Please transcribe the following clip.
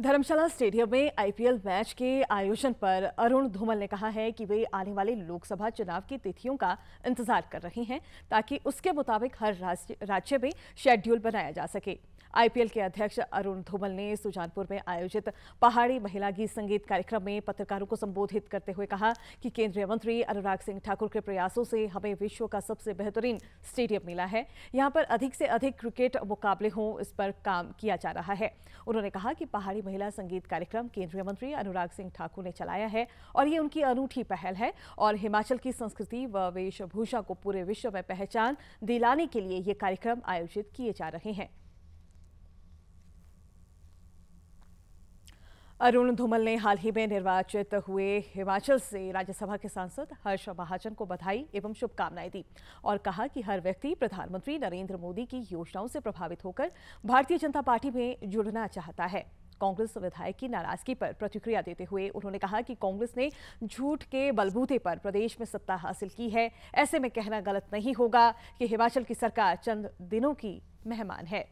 धर्मशाला stadium में IPL match के आयोजन पर अरुण धूमल ने कहा है कि वे आने वाले लोकसभा चुनाव की तिथियों का इंतजार कर रहे हैं ताकि उसके मुताबिक हर राज्य में शेड्यूल बनाया जा सके आईपीएल के अध्यक्ष अरुण धूमल ने सुजानपुर में आयोजित पहाड़ी महिला गीत संगीत कार्यक्रम में पत्रकारों को संबोधित करते हुए कहा कि केंद्रीय मंत्री अनुराग सिंह ठाकुर के प्रयासों से हमें विश्व का सबसे बेहतरीन स्टेडियम मिला है यहाँ पर अधिक से अधिक क्रिकेट मुकाबले हों इस पर काम किया जा रहा है उन्होंने कहा कि पहाड़ी महिला संगीत कार्यक्रम केंद्रीय मंत्री अनुराग सिंह ठाकुर ने चलाया है और ये उनकी अनूठी पहल है और हिमाचल की संस्कृति व वेशभूषा को पूरे विश्व में पहचान दिलाने के लिए ये कार्यक्रम आयोजित किए जा रहे हैं अरुण धूमल ने हाल ही में निर्वाचित हुए हिमाचल से राज्यसभा के सांसद हर्ष महाजन को बधाई एवं शुभकामनाएं दी और कहा कि हर व्यक्ति प्रधानमंत्री नरेंद्र मोदी की योजनाओं से प्रभावित होकर भारतीय जनता पार्टी में जुड़ना चाहता है कांग्रेस विधायक की नाराजगी पर प्रतिक्रिया देते हुए उन्होंने कहा कि कांग्रेस ने झूठ के बलबूते पर प्रदेश में सत्ता हासिल की है ऐसे में कहना गलत नहीं होगा कि हिमाचल की सरकार चंद दिनों की मेहमान है